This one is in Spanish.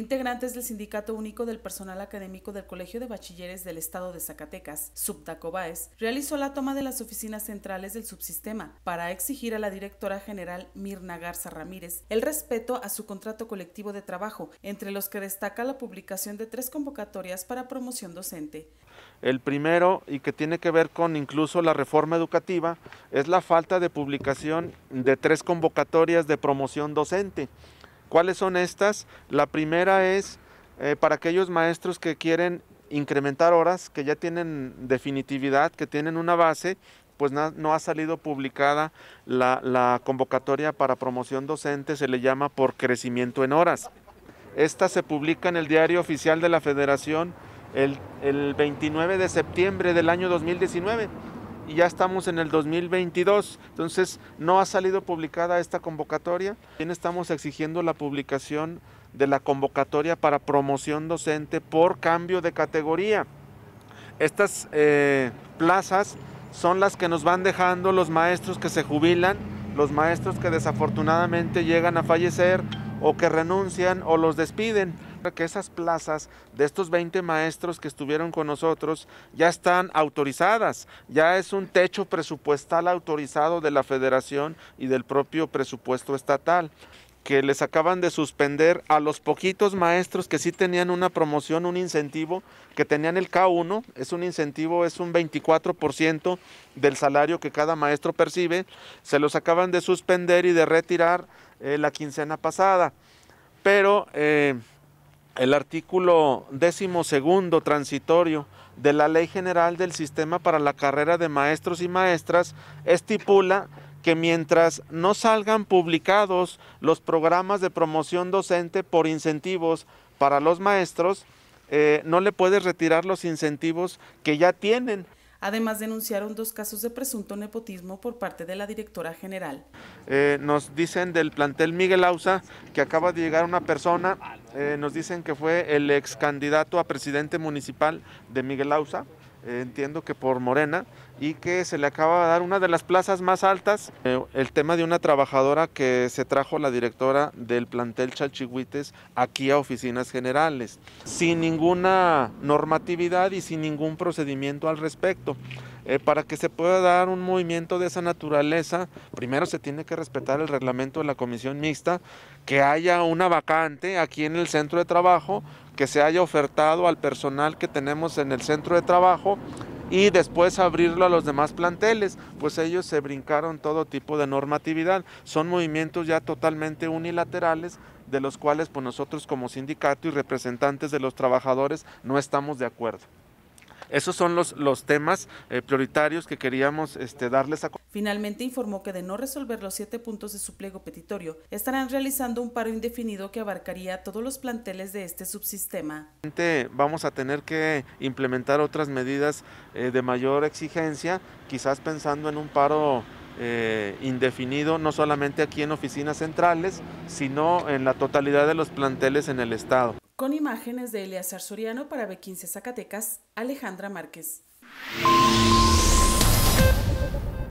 integrantes del Sindicato Único del Personal Académico del Colegio de Bachilleres del Estado de Zacatecas, Subtacobaes, realizó la toma de las oficinas centrales del subsistema para exigir a la directora general Mirna Garza Ramírez el respeto a su contrato colectivo de trabajo, entre los que destaca la publicación de tres convocatorias para promoción docente. El primero, y que tiene que ver con incluso la reforma educativa, es la falta de publicación de tres convocatorias de promoción docente. ¿Cuáles son estas? La primera es eh, para aquellos maestros que quieren incrementar horas, que ya tienen definitividad, que tienen una base, pues no, ha salido publicada la, convocatoria para promoción docente, se le llama por crecimiento en horas. Esta se publica en el diario oficial de la Federación el, 29 de septiembre del año 2019 y ya estamos en el 2022. Entonces no ha salido publicada esta convocatoria. También estamos exigiendo la publicación de la convocatoria para promoción docente por cambio de categoría. Estas eh, plazas son las que nos van dejando los maestros que se jubilan, los maestros que desafortunadamente llegan a fallecer o que renuncian o los despiden que esas plazas de estos 20 maestros que estuvieron con nosotros ya están autorizadas, ya es un techo presupuestal autorizado de la federación y del propio presupuesto estatal que les acaban de suspender a los poquitos maestros que sí tenían una promoción, un incentivo, que tenían el K1, es un incentivo, es un 24% del salario que cada maestro percibe, se los acaban de suspender y de retirar eh, la quincena pasada. Pero eh, el artículo décimo segundo transitorio de la Ley General del Sistema para la Carrera de Maestros y Maestras estipula que mientras no salgan publicados los programas de promoción docente por incentivos para los maestros, eh, no le puedes retirar los incentivos que ya tienen. Además, denunciaron dos casos de presunto nepotismo por parte de la directora general. Eh, nos dicen del plantel Miguel Ausa que acaba de llegar una persona, eh, nos dicen que fue el ex candidato a presidente municipal de Miguel Ausa entiendo que por Morena, y que se le acaba de dar una de las plazas más altas, eh, el tema de una trabajadora que se trajo la directora del plantel Chalchihuites aquí a oficinas generales, sin ninguna normatividad y sin ningún procedimiento al respecto. Eh, para que se pueda dar un movimiento de esa naturaleza, primero se tiene que respetar el reglamento de la comisión mixta, que haya una vacante aquí en el centro de trabajo que se haya ofertado al personal que tenemos en el centro de trabajo y después abrirlo a los demás planteles, pues ellos se brincaron todo tipo de normatividad. Son movimientos ya totalmente unilaterales de los cuales pues nosotros como sindicato y representantes de los trabajadores no estamos de acuerdo. Esos son los, temas eh, prioritarios que queríamos este, darles a Finalmente informó que de no resolver los siete puntos de su pliego petitorio, estarán realizando un paro indefinido que abarcaría todos los planteles de este subsistema. Vamos a tener que implementar otras medidas eh, de mayor exigencia, quizás pensando en un paro eh, indefinido, no solamente aquí en oficinas centrales, sino en la totalidad de los planteles en el Estado con imágenes de Eleazar Soriano para B15 Zacatecas, Alejandra Márquez.